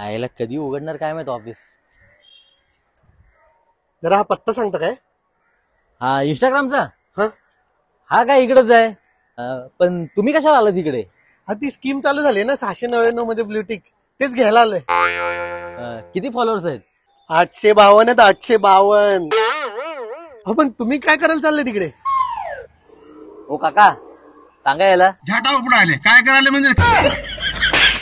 आयला कधी उघडणार काय माहित ऑफिस जरा हा पत्ता सांगता काय हा इंस्टाग्रामचा हा? काय इकडेच आहे पण तुम्ही कशाला आला इकडे हा ती स्कीम चालू झाली ना सहाशे नव्याण्णव मध्ये ब्लूटिक तेच घ्यायला आलोय किती फॉलोअर्स आहेत आठशे बावन आहेत आठशे बावन हो पण तुम्ही काय करायला चालले तिकडे ओ काका सांगा याला झाटा उपडा आले काय करायला म्हणजे